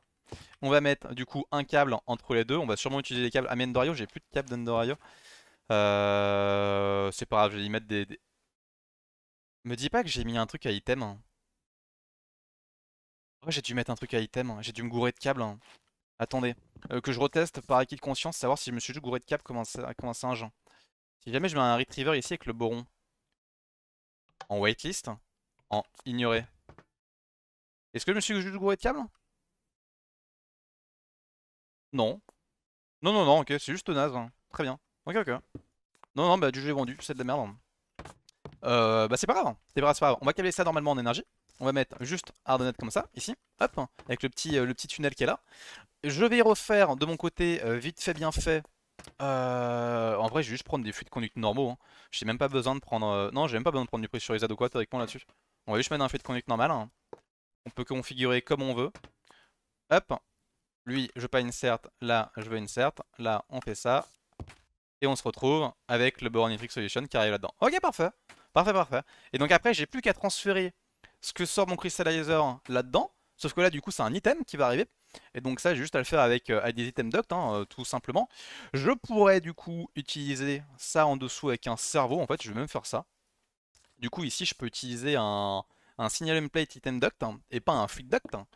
On va mettre du coup un câble entre les deux. On va sûrement utiliser les câbles Amendorio. J'ai plus de câble d'Endorio euh, C'est pas grave, je vais y mettre des, Me dis pas que j'ai mis un truc à item. Hein. Pourquoi j'ai dû mettre un truc à item. Hein? J'ai dû me gourer de câble. Hein. Attendez. Euh, que je reteste par acquis de conscience, savoir si je me suis juste gouré de câbles comme un, comme un singe. Si jamais je mets un retriever ici avec le boron. En waitlist En ignoré. Est-ce que je me suis juste gouré de câbles non. Non, non, non, ok, c'est juste naze. Hein. Très bien. Ok, ok. Non, non, bah du jeu vendu, c'est de la merde. Hein. Euh, bah c'est pas grave, hein. c'est pas, pas grave. On va câbler ça normalement en énergie. On va mettre juste Ardenette comme ça, ici, hop, avec le petit, euh, le petit tunnel qui est là. Je vais refaire de mon côté, euh, vite fait, bien fait. Euh, en vrai, je vais juste prendre des flux de conduite normaux. J'ai même pas besoin de prendre. Non, j'ai même pas besoin de prendre du pressurisé quoi moi là-dessus. On va juste mettre un flux de conduite normal. On peut configurer comme on veut. Hop, lui, je veux pas insert, là, je veux insert, là, on fait ça. Et on se retrouve avec le Boron Solution qui arrive là-dedans. Ok, parfait. Parfait, parfait. Et donc après, j'ai plus qu'à transférer ce que sort mon Crystallizer là-dedans. Sauf que là, du coup, c'est un item qui va arriver. Et donc ça, j'ai juste à le faire avec, euh, des items duct, hein, euh, tout simplement. Je pourrais du coup utiliser ça en dessous avec un cerveau. En fait, je vais même faire ça. Du coup, ici, je peux utiliser un, un signal plate item duct hein, et pas un fluid duct. Hein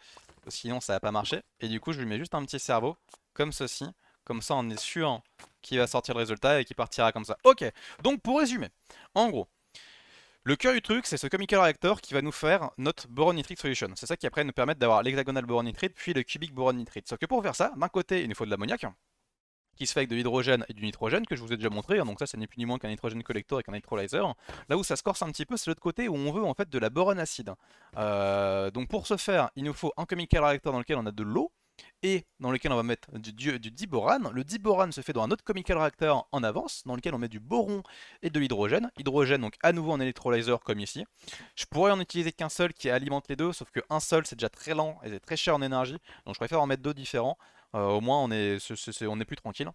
sinon ça n'a pas marché Et du coup, je lui mets juste un petit cerveau, comme ceci. Comme ça, on est sûr qu'il va sortir le résultat et qu'il partira comme ça. Ok, donc pour résumer, en gros, le cœur du truc, c'est ce chemical reactor qui va nous faire notre boronitrite solution. C'est ça qui après nous permet d'avoir l'hexagonal boronitrite puis le cubic Nitrite Sauf que pour faire ça, d'un côté, il nous faut de l'ammoniaque qui se fait avec de l'hydrogène et du nitrogène que je vous ai déjà montré. Hein. donc ça, ce n'est plus ni moins qu'un nitrogène collector et qu'un electrolyzer. Là où ça se corse un petit peu, c'est l'autre côté où on veut en fait de la borone acide. Euh, donc pour ce faire, il nous faut un chemical reactor dans lequel on a de l'eau et dans lequel on va mettre du, du, diborane. Le diborane se fait dans un autre chemical reactor en avance, dans lequel on met du boron et de l'hydrogène. Hydrogène donc à nouveau en électrolyseur comme ici. Je pourrais en utiliser qu'un seul qui alimente les deux, sauf qu'un seul c'est déjà très lent et c'est très cher en énergie, donc je préfère en mettre deux différents. Euh, au moins on est, on plus tranquille.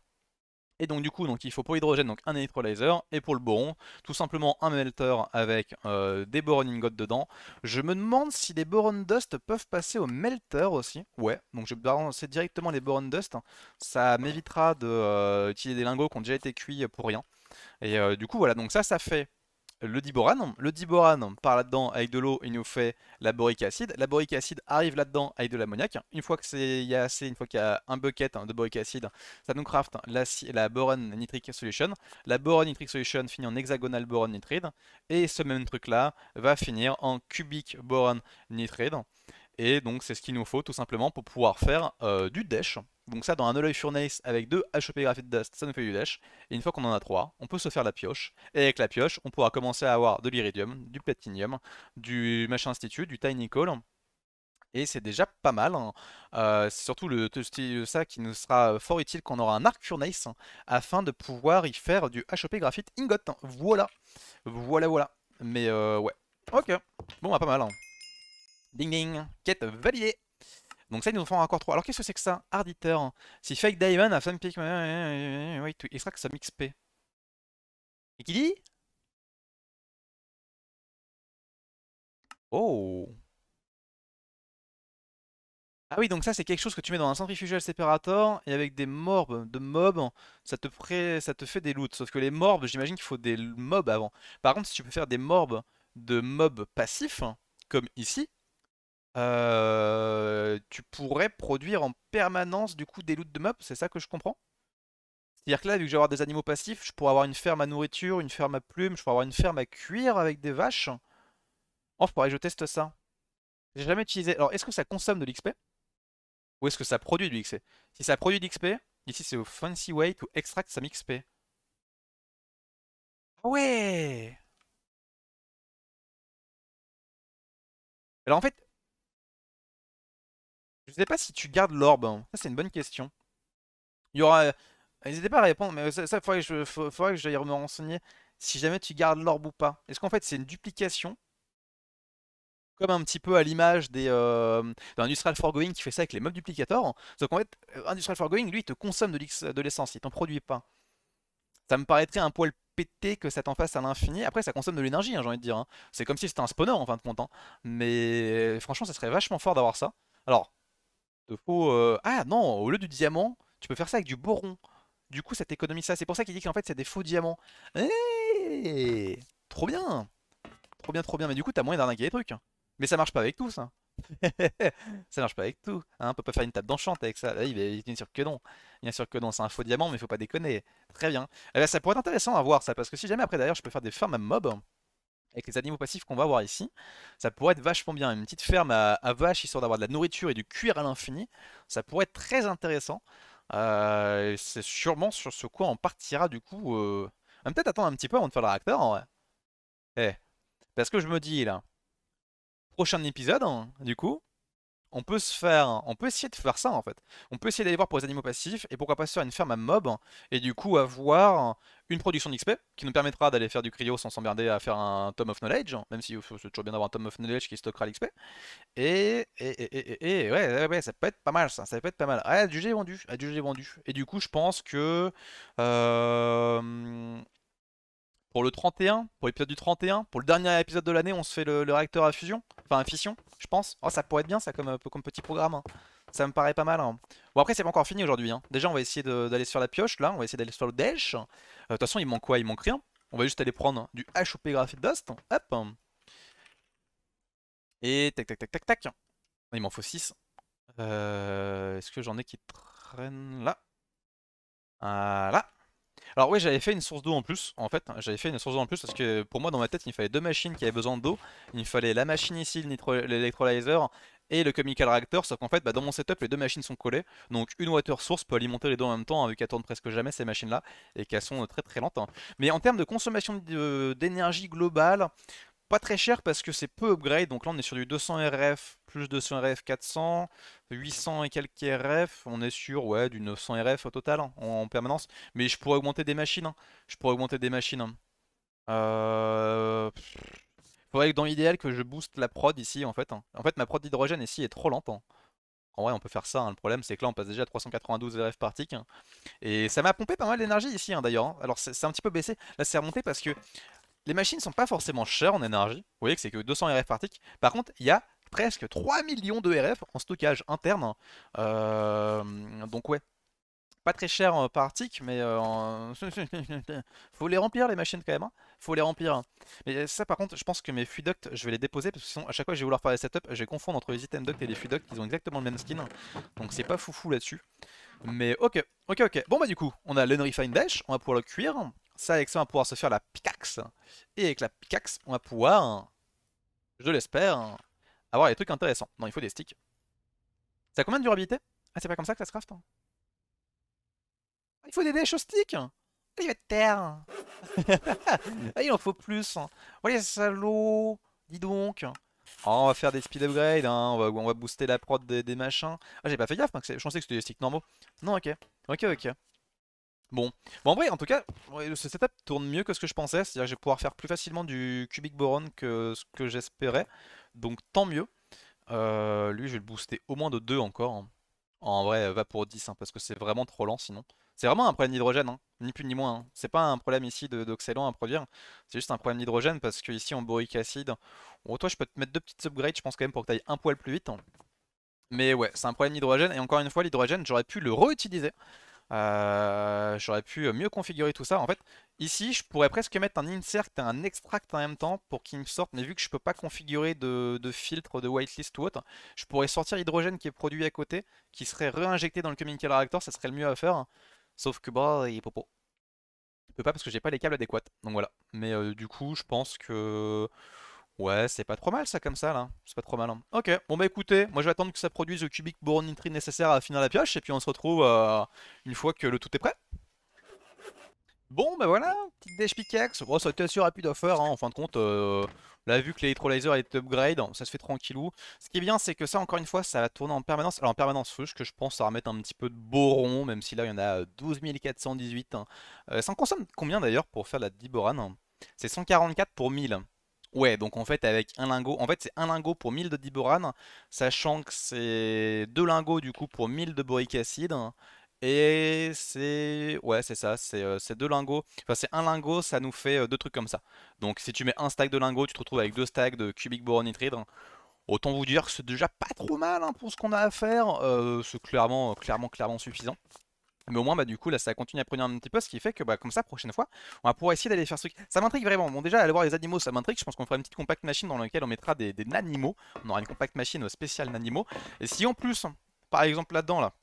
Et donc du coup, donc, il faut pour l'hydrogène donc un electrolyzer et pour le boron, tout simplement un melter avec euh, des boron ingots dedans. Je me demande si les boron dust peuvent passer au melter aussi. Ouais, donc je balancer directement les boron dust. Ça m'évitera d'utiliser de, euh, des lingots qui ont déjà été cuits pour rien. Et du coup, voilà, donc ça, ça fait le diborane. Le diborane part là-dedans avec de l'eau et nous fait la boric acide. La boric acide arrive là-dedans avec de l'ammoniac. Une fois qu'il y a assez, une fois qu'il un bucket hein, de boric acide, ça nous craft la, boron nitric solution. La boron nitric solution finit en hexagonal boron nitride. Et ce même truc-là va finir en cubic boron nitride. Et donc c'est ce qu'il nous faut tout simplement pour pouvoir faire euh, du dash. Donc ça dans un Alloy Furnace avec deux HOP e Graphite Dust, ça nous fait du dash. Et une fois qu'on en a trois, on peut se faire la pioche. Et avec la pioche, on pourra commencer à avoir de l'iridium, du platinium, du machin institut, du tiny coal et c'est déjà pas mal. Hein. Euh, c'est surtout le, ça qui nous sera fort utile quand on aura un arc furnace afin de pouvoir y faire du HOP e graphite ingot. Voilà, voilà, voilà. Mais euh, ouais, ok, bon, bah, pas mal. Hein. Ding ding, quête validée. Donc ça, ils nous en font encore 3. Alors qu'est-ce que c'est que ça harditeur Si Fake Diamond a 5 pick, sera que ça ça XP. Et qui dit Oh Ah oui, donc ça, c'est quelque chose que tu mets dans un centrifugal séparateur et avec des morbes, de mobs, ça te, pré... ça te fait des loots. Sauf que les morbes, j'imagine qu'il faut des mobs avant. Par contre, si tu peux faire des morbes de mobs passifs, comme ici, euh, tu pourrais produire en permanence du coup des loots de mobs, c'est ça que je comprends C'est-à-dire que là, vu que j'ai avoir des animaux passifs, je pourrais avoir une ferme à nourriture, une ferme à plumes, je pourrais avoir une ferme à cuire avec des vaches. Oh, pourrais je teste ça. J'ai jamais utilisé. Alors, est-ce que ça consomme de l'XP Ou est-ce que ça produit du l'XP Si ça produit de l'XP, ici c'est au fancy way to extract some XP. Ah ouais alors en fait, je sais pas si tu gardes l'orbe. Hein. Ça, c'est une bonne question. Il y aura. Euh, n'hésitez pas à répondre, mais ça, faudrait que j'aille me renseigner si jamais tu gardes l'orbe ou pas. Est-ce qu'en fait, c'est une duplication comme un petit peu à l'image des euh, Industrial Forgoing qui fait ça avec les mobs duplicators. Donc qu'en fait, euh, Industrial Forgoing, lui, il te consomme de l'essence, il t'en produit pas. Ça me paraîtrait un poil pété que ça t'en fasse à l'infini. Après, ça consomme de l'énergie, hein, j'ai envie de dire. Hein. C'est comme si c'était un spawner en fin de compte. Mais franchement, ça serait vachement fort d'avoir ça. Alors, te faux euh, Ah non, au lieu du diamant, tu peux faire ça avec du boron. Du coup, ça t'économise ça. C'est pour ça qu'il dit qu'en fait, c'est des faux diamants. Eh, trop bien Trop bien, trop bien. Mais du coup, t'as moyen d'arnaquer les trucs. Hein. Mais ça marche pas avec tout, ça. Hein. ça marche pas avec tout. Hein, on peut pas faire une table d'enchante avec ça. Bah il bien sûr que non. Bien sûr que non, c'est un faux diamant, mais faut pas déconner. Très bien. Eh ben, ça pourrait être intéressant à voir ça, parce que si jamais après, d'ailleurs, je peux faire des femmes à mob avec les animaux passifs qu'on va voir ici, ça pourrait être vachement bien. Une petite ferme à, à vaches, histoire d'avoir de la nourriture et du cuir à l'infini, ça pourrait être très intéressant. Euh, c'est sûrement sur ce quoi on partira du coup. Euh... peut-être attendre un petit peu avant de faire le réacteur en Eh. Parce que je me dis là, prochain épisode, hein, du coup, on peut se faire, on peut essayer de faire ça en fait. On peut essayer d'aller voir pour les animaux passifs et pourquoi pas se faire une ferme à mob et du coup avoir une production d'XP qui nous permettra d'aller faire du cryo sans s'emmerder à faire un tome of knowledge, même si c'est toujours bien d'avoir un tome of knowledge qui stockera l'XP. Et, ouais, ça peut être pas mal ça, ça peut être pas mal. Ah, du j'ai vendu, ah, du vendu. Et du coup, je pense que euh, pour le 31, pour l'épisode du 31, pour le dernier épisode de l'année, on se fait le, réacteur à fusion, enfin à fission, je pense. Oh, ça pourrait être bien ça comme, euh, petit programme. Hein. Ça me paraît pas mal. Hein. Bon, après, c'est pas encore fini aujourd'hui. Hein. Déjà, on va essayer d'aller sur la pioche là, on va essayer d'aller sur le dash. Euh, de toute façon, il manque quoi Il manque rien. On va juste aller prendre du HOP Graphic Dust. Hop. Et tac tac tac tac tac. Il m'en faut 6. Euh, Est-ce que j'en ai qui traînent là Voilà. Alors oui, j'avais fait une source d'eau en plus, en fait, j'avais fait une source d'eau en plus parce que pour moi dans ma tête il fallait deux machines qui avaient besoin d'eau, il me fallait la machine ici, l'électrolyseur, et le chemical reactor, sauf qu'en fait bah, dans mon setup les deux machines sont collées, donc une water source peut alimenter les deux en même temps avec hein, vu qu'elles tournent presque jamais ces machines là et qu'elles sont euh, très très lentes. Hein. Mais en termes de consommation euh, d'énergie globale, pas très cher parce que c'est peu upgrade, donc là on est sur du 200 RF plus de 100 RF 400, 800 et quelques RF, on est sûr ouais, du 900 RF au total hein, en, permanence. Mais je pourrais augmenter des machines, hein. je pourrais augmenter des machines. Hein. Euh, faudrait que dans l'idéal que je booste la prod ici en fait. En fait ma prod d'hydrogène ici est trop lente. En vrai, on peut faire ça. Le problème, c'est que là, on passe déjà à 392 RF par tick. Et ça m'a pompé pas mal d'énergie ici, d'ailleurs. Alors, c'est un petit peu baissé. Là, c'est remonté parce que les machines sont pas forcément chères en énergie. Vous voyez que c'est que 200 RF par tick. Par contre, il y a presque 3 millions de RF en stockage interne. Hein. Euh, donc ouais, pas très cher euh, par article, mais euh, faut les remplir les machines quand même. Hein. Faut les remplir. Hein. Mais ça, par contre, je pense que mes fuiducts, je vais les déposer parce que sinon, à chaque fois que je vais vouloir faire des setups, je vais confondre entre les item ducts et les fuiducts. Ils ont exactement le même skin, donc c'est pas foufou là-dessus. Mais ok, ok, ok. Bon bah du coup, on a l'Unrefined Dash, on va pouvoir le cuire. Ça, avec ça, on va pouvoir se faire la pickaxe. Et avec la pickaxe, on va pouvoir, je l'espère, avoir des trucs intéressants. Non, il faut des sticks. Ça a combien de durabilité Ah, c'est pas comme ça que ça se craft. Hein. il faut des déchets au sticks ah, Il va te taire ah, Il en faut plus hein. ouais oh, les salauds Dis donc oh, on va faire des speed upgrades, hein. on, va, on, va, booster la prod des, des machins. Ah, j'ai pas fait gaffe, je pensais que c'était des sticks normaux. Non, ok. Ok, ok. Bon. bon, en vrai, en tout cas, ce setup tourne mieux que ce que je pensais. C'est-à-dire que je vais pouvoir faire plus facilement du cubic boron que ce que j'espérais. Donc tant mieux. Euh, lui, je vais le booster au moins de 2 encore. Hein. En vrai, euh, va pour 10, hein, parce que c'est vraiment trop lent sinon. C'est vraiment un problème d'hydrogène, hein. ni plus ni moins. C'est pas un problème ici d'oxydant à produire, c'est juste un problème d'hydrogène parce que ici en boric acide, Bon toi je peux te mettre deux petites upgrades, je pense quand même pour que tu ailles un poil plus vite. Mais ouais, c'est un problème d'hydrogène, et encore une fois, l'hydrogène, j'aurais pu le réutiliser. Euh, j'aurais pu mieux configurer tout ça. En fait, ici, je pourrais presque mettre un insert et un extract en même temps pour qu'il me sorte. Mais vu que je peux pas configurer de, filtre, de whitelist ou autre, je pourrais sortir l'hydrogène qui est produit à côté, qui serait réinjecté dans le chemical reactor. Ça serait le mieux à faire. Hein. Sauf que, bah, il il popo. Je peux pas parce que j'ai pas les câbles adéquats. Donc voilà. Mais euh, du coup, je pense que Ouais, c'est pas trop mal ça comme ça là. C'est pas trop mal. Hein. Ok, bon bah écoutez, moi je vais attendre que ça produise le cubic boronitrine nécessaire à finir la pioche et puis on se retrouve euh, une fois que le tout est prêt. Bon bah voilà, petite déch pickaxe. Bon, ça a été assez rapide à hein. en fin de compte. On euh, là, vu que a est upgrade, ça se fait tranquillou. Ce qui est bien, c'est que ça, encore une fois, ça va tourner en permanence. Alors en permanence, faut que je pense à remettre un petit peu de boron, même si là il y en a 12 euh, 418. Hein. ça en consomme combien d'ailleurs pour faire la diborane C'est 144 pour 1000. Ouais, donc en fait, avec un lingot, en fait, c'est un lingot pour 1000 de diborane, sachant que c'est deux lingots du coup pour 1000 de boric acide. Et c'est. Ouais, c'est ça, c'est euh, c'est deux lingots. Enfin, c'est un lingot, ça nous fait euh, deux trucs comme ça. Donc, si tu mets un stack de lingots, tu te retrouves avec deux stacks de cubic boronitride. Autant vous dire que c'est déjà pas trop mal hein, pour ce qu'on a à faire. Euh, c'est clairement, clairement, clairement suffisant. Mais au moins, bah, du coup, là, ça continue à produire un petit peu, ce qui fait que, bah, comme ça, prochaine fois, on va pouvoir essayer d'aller faire ce truc. Ça m'intrigue vraiment. Bon, déjà, aller voir les animaux, ça m'intrigue. Je pense qu'on fera une petite compact machine dans laquelle on mettra des, des nanimaux. On aura une compact machine spéciale nanimaux. Et si en plus, par exemple, là-dedans, là,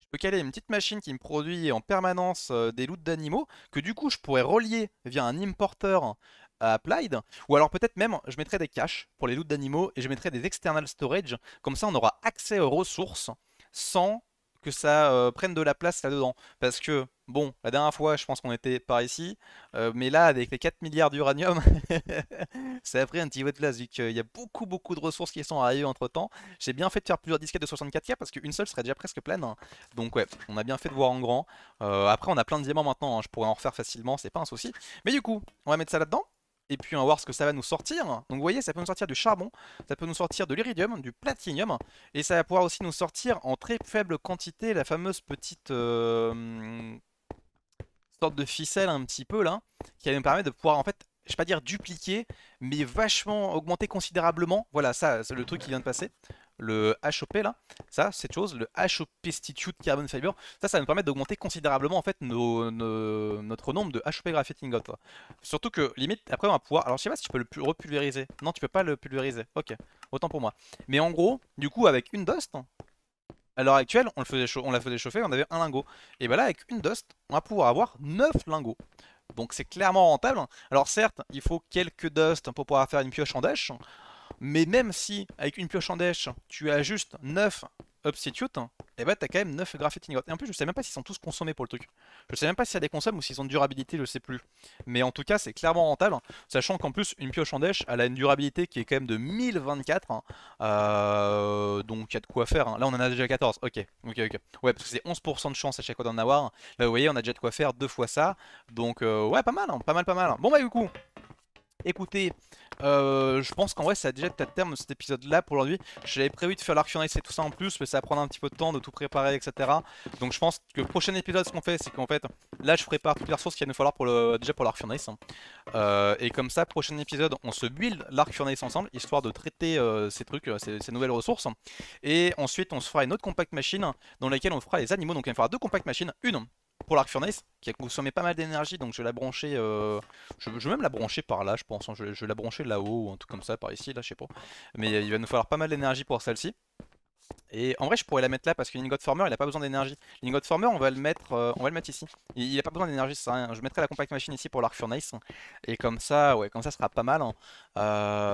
je peux caler une petite machine qui me produit en permanence euh, des loots d'animaux, que du coup, je pourrais relier via un importeur à Applied, ou alors peut-être même je mettrai des caches pour les loots d'animaux et je mettrai des external storage, comme ça on aura accès aux ressources sans que ça euh, prenne de la place là-dedans. Parce que, bon, la dernière fois, je pense qu'on était par ici, euh, mais là, avec les 4 milliards d'uranium, ça a un petit peu de place, vu qu'il y a beaucoup, beaucoup de ressources qui sont arrivées entre temps. J'ai bien fait de faire plusieurs disquettes de 64K, parce qu'une seule serait déjà presque pleine. Hein. Donc, ouais, on a bien fait de voir en grand. Euh, après, on a plein de diamants maintenant, hein, je pourrais en refaire facilement, c'est pas un souci. Mais du coup, on va mettre ça là-dedans et puis on va voir ce que ça va nous sortir. Donc vous voyez, ça peut nous sortir du charbon, ça peut nous sortir de l'iridium, du platinium, et ça va pouvoir aussi nous sortir en très faible quantité la fameuse petite euh, sorte de ficelle un petit peu là, qui va nous permettre de pouvoir en fait, je sais pas dire dupliquer, mais vachement augmenter considérablement. Voilà, ça c'est le truc qui vient de passer le HOP là, ça, cette chose, le HOP Institute Carbon Fiber, ça, ça va nous permettre d'augmenter considérablement en fait notre nombre de HOP Graphite Surtout que limite, après on va pouvoir. Alors je sais pas si tu peux le repulvériser. Non, tu peux pas le pulvériser. Ok, autant pour moi. Mais en gros, du coup, avec une dust, à l'heure actuelle, on, le faisait on la faisait chauffer, on avait un lingot. Et bah ben là, avec une dust, on va pouvoir avoir 9 lingots. Donc c'est clairement rentable. Alors certes, il faut quelques dust pour pouvoir faire une pioche en dash. Mais même si, avec une pioche en dèche, tu as juste 9 obstitutes, et eh bah ben, t'as quand même 9 graphite Et en plus, je sais même pas s'ils sont tous consommés pour le truc. Je sais même pas si des consommes ou s'ils ont de durabilité, je sais plus. Mais en tout cas, c'est clairement rentable, sachant qu'en plus, une pioche en dèche, elle a une durabilité qui est quand même de 1024. Hein. Euh, donc il y a de quoi faire. Hein. Là, on en a déjà 14. Ok, ok, ok. Ouais, parce que c'est 11% de chance à chaque fois d'en avoir. Là, vous voyez, on a déjà de quoi faire deux fois ça. Donc, euh, ouais, pas mal, hein. pas mal, pas mal. Bon, bah, du coup. Écoutez, euh, je pense qu'en vrai, ça a déjà peut-être terme cet épisode-là pour aujourd'hui. J'avais prévu de faire l'arc et tout ça en plus, mais ça va prendre un petit peu de temps de tout préparer, etc. Donc je pense que le prochain épisode, ce qu'on fait, c'est qu'en fait, là, je prépare toutes les ressources qu'il va nous falloir pour déjà pour l'arc furnace hein. euh, et comme ça, prochain épisode, on se build l'arc ensemble, histoire de traiter euh, ces trucs, ces, nouvelles ressources. Et ensuite, on se fera une autre compact machine dans laquelle on fera les animaux. Donc il va falloir deux compact machines, une pour l'arc furnace qui a consommé pas mal d'énergie donc je vais la brancher euh, je, vais même la brancher par là je pense hein. je, vais la brancher là-haut ou un truc comme ça par ici là je sais pas mais il va nous falloir pas mal d'énergie pour celle-ci et en vrai je pourrais la mettre là parce que l'ingot former il a pas besoin d'énergie l'ingot former on va le mettre euh, on va le mettre ici il, il a pas besoin d'énergie ça rien, je mettrai la compact machine ici pour l'arc furnace et comme ça ouais comme ça sera pas mal ça hein.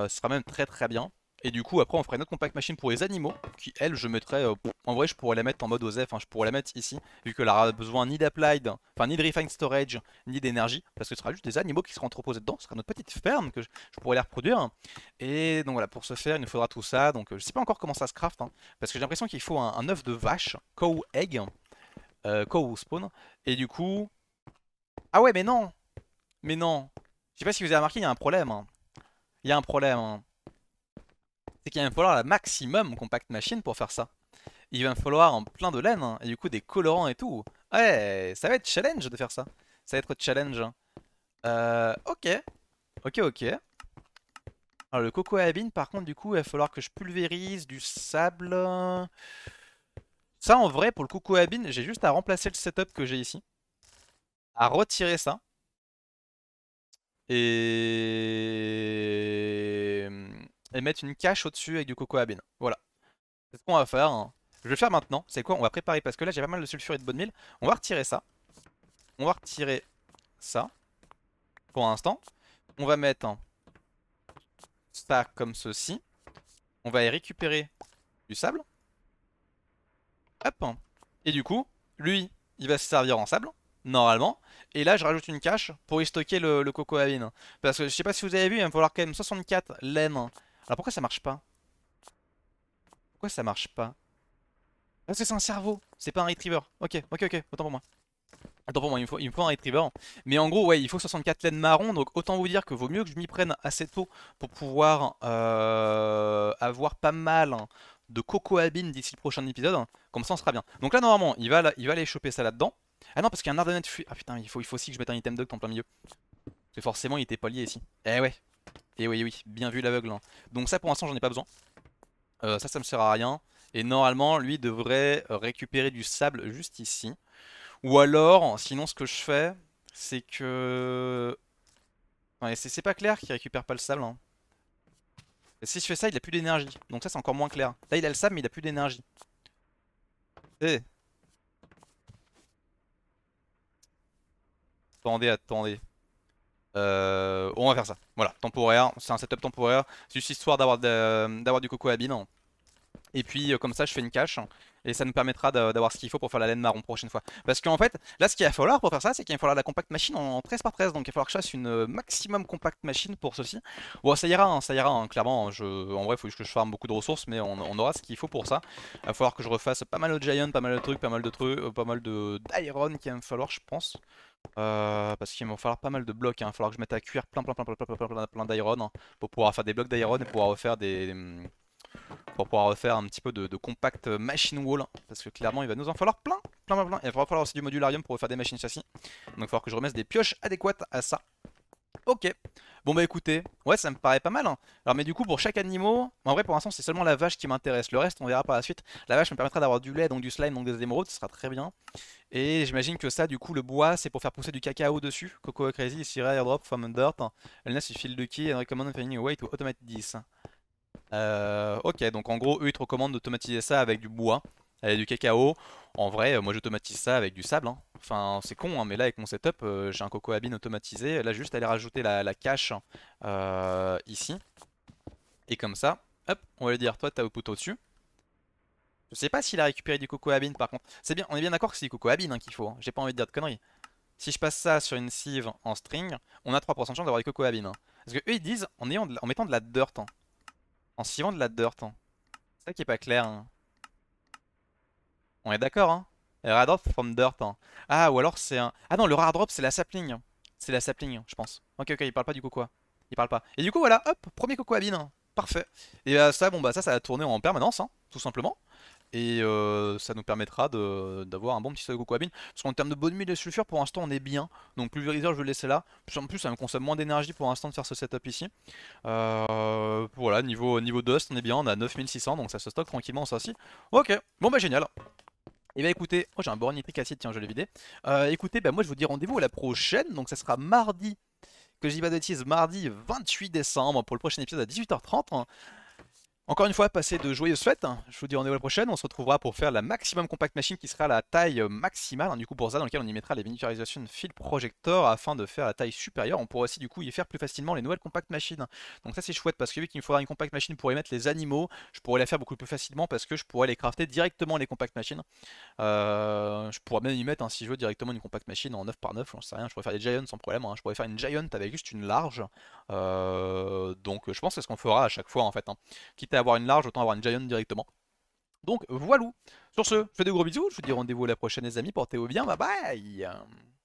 euh, sera même très très bien et du coup, après, on ferait notre compact machine pour les animaux, qui, elle, je mettrais... Euh, en vrai, je pourrais la mettre en mode OZEF, hein, je pourrais la mettre ici, vu qu'elle a besoin ni d'applied, enfin, ni de refined storage, ni d'énergie, parce que ce sera juste des animaux qui seront entreposés dedans, ce sera notre petite ferme que je, pourrais la reproduire. Et donc voilà, pour ce faire, il nous faudra tout ça, donc euh, je sais pas encore comment ça se craft, hein, parce que j'ai l'impression qu'il faut un, œuf de vache, cow egg, euh, cow spawn, et du coup... Ah ouais, mais non Mais non Je sais pas si vous avez remarqué, il y a un problème. Hein. Il y a un problème c'est qu'il va falloir la maximum compact machine pour faire ça. Il va falloir en plein de laine, hein, et du coup des colorants et tout. Ouais, ça va être challenge de faire ça. Ça va être challenge. Hein. Euh, ok. Ok, ok. Alors le coco à par contre, du coup, il va falloir que je pulvérise du sable. Ça, en vrai, pour le coco à j'ai juste à remplacer le setup que j'ai ici. À retirer ça. Et et mettre une cache au-dessus avec du coco à Voilà. C'est ce qu'on va faire. Hein. Je vais faire maintenant. C'est quoi On va préparer parce que là j'ai pas mal de sulfure et de bonne mille. On va retirer ça. On va retirer ça. Pour l'instant. On va mettre ça comme ceci. On va y récupérer du sable. Hop. Et du coup, lui, il va se servir en sable normalement. Et là, je rajoute une cache pour y stocker le, coco à Parce que je sais pas si vous avez vu, il va falloir quand même 64 laines alors ah, pourquoi ça marche pas Pourquoi ça marche pas Parce ah, que c'est un cerveau, c'est pas un retriever. Ok, ok, ok, autant pour moi. Attends pour moi, il me, faut, un retriever. Mais en gros, ouais, il faut 64 laines marron, donc autant vous dire que vaut mieux que je m'y prenne assez tôt pour pouvoir euh, avoir pas mal hein, de coco habine d'ici le prochain épisode. Comme ça, on sera bien. Donc là, normalement, il va, il va aller choper ça là-dedans. Ah non, parce qu'il y a un ardennette Ah putain, il faut, il faut aussi que je mette un item duct en plein milieu. Parce que forcément, il était pas lié ici. Eh ouais, et eh oui, eh oui, bien vu l'aveugle. Hein. Donc ça, pour l'instant, j'en ai pas besoin. Euh, ça, ça me sert à rien. Et normalement, lui devrait euh, récupérer du sable juste ici. Ou alors, sinon, ce que je fais, c'est que... c'est pas clair qu'il récupère pas le sable. Hein. si je fais ça, il a plus d'énergie. Donc ça, c'est encore moins clair. Là, il a le sable, mais il a plus d'énergie. Et... Eh. Attendez, attendez. Euh, on va faire ça. Voilà, temporaire. C'est un setup temporaire. C'est juste histoire d'avoir d'avoir du coco à bin. Et puis euh, comme ça, je fais une cache. Et ça nous permettra d'avoir ce qu'il faut pour faire la laine marron prochaine fois. Parce qu'en fait, là, ce qu'il va falloir pour faire ça, c'est qu'il va falloir la compact machine en 13 par 13. Donc il va falloir que je fasse une euh, maximum compact machine pour ceci. Bon, ça ira, hein, ça ira. Hein. Clairement, je... en vrai, il faut que je farme beaucoup de ressources, mais on, aura ce qu'il faut pour ça. Il va falloir que je refasse pas mal de giants, pas mal de trucs, pas mal de trucs, pas mal de d'iron qu'il va me falloir, je pense. Euh, parce qu'il va falloir pas mal de blocs, hein. il va falloir que je mette à cuire plein plein plein plein plein plein, d'iron hein, pour pouvoir faire des blocs d'iron et pouvoir refaire des mm, pour pouvoir refaire un petit peu de, compact machine wall hein. parce que clairement il va nous en falloir plein plein plein plein il va falloir aussi du modularium pour refaire des machines châssis donc il va falloir que je remette des pioches adéquates à ça Ok. Bon bah écoutez, ouais ça me paraît pas mal. Hein. Alors mais du coup pour chaque animal, en vrai pour l'instant c'est seulement la vache qui m'intéresse. Le reste on verra par la suite. La vache me permettra d'avoir du lait, donc du slime, donc des émeraudes, ce sera très bien. Et j'imagine que ça du coup le bois c'est pour faire pousser du cacao dessus. Cocoa Crazy, Sierra, Airdrop, from Dirt. file de key and recommend finding a to automate euh, ok donc en gros eux ils te recommandent d'automatiser ça avec du bois. Elle a du cacao. En vrai, euh, moi j'automatise ça avec du sable. Hein. Enfin, c'est con, hein, mais là avec mon setup, euh, j'ai un coco automatisé. Là, juste aller rajouter la, cache euh, ici. Et comme ça, hop, on va lui dire toi, t'as au poteau dessus. Je sais pas s'il a récupéré du coco habine par contre. C'est bien, on est bien d'accord que c'est du coco habine hein, qu'il faut. J'ai pas envie de dire de conneries. Si je passe ça sur une sieve en string, on a 3% de chance d'avoir du coco Parce que eux ils disent en, en mettant de la dirt. En sievant de la dirt. C'est ça qui est pas clair. On est d'accord, hein Rare from dirt. Hein. Ah, ou alors c'est un. Ah non, le rare drop, c'est la sapling. C'est la sapling, je pense. Ok, ok, il parle pas du cocoa. Il parle pas. Et du coup, voilà, hop, premier cocoa bean. Hein. Parfait. Et euh, ça, bon, bah, ça, ça va tourner en permanence, hein, tout simplement. Et euh, ça nous permettra d'avoir un bon petit stock de cocoa Parce qu'en termes de bonne mine de sulfure, pour l'instant, on est bien. Donc, pulvériseur, je vais le laisser là. En plus, ça me consomme moins d'énergie pour l'instant de faire ce setup ici. Euh, voilà, niveau, niveau dust, on est bien. On a 9600, donc ça se stocke tranquillement, ça aussi. Ok, bon, bah, génial. Et eh bien écoutez, oh j'ai un bon nitrique acide, tiens je l'ai vidé. Euh, écoutez, bah, moi je vous dis rendez-vous à la prochaine, donc ça sera mardi, que j'y vais mardi 28 décembre pour le prochain épisode à 18h30. Encore une fois, passer de joyeuses fêtes. Hein. Je vous dis rendez-vous la prochaine. On se retrouvera pour faire la maximum compact machine qui sera la taille euh, maximale, hein, du coup pour ça, dans lequel on y mettra les miniaturisations fil projector afin de faire la taille supérieure. On pourra aussi du coup y faire plus facilement les nouvelles compact machines. Donc ça c'est chouette parce que vu qu'il me faudra une compact machine pour y mettre les animaux, je pourrais la faire beaucoup plus facilement parce que je pourrais les crafter directement les compact machines. Euh, je pourrais même y mettre un hein, si je veux directement une compact machine en 9 par 9 on sais rien. Je pourrais faire des giants sans problème. Je pourrais faire une giant avec juste une large. Euh, donc je pense que c'est ce qu'on fera à chaque fois en fait. Quitte avoir une large, autant avoir une giant directement. Donc voilà. Sur ce, je fais des gros bisous, je vous dis rendez-vous la prochaine les amis, portez-vous bien, bye bye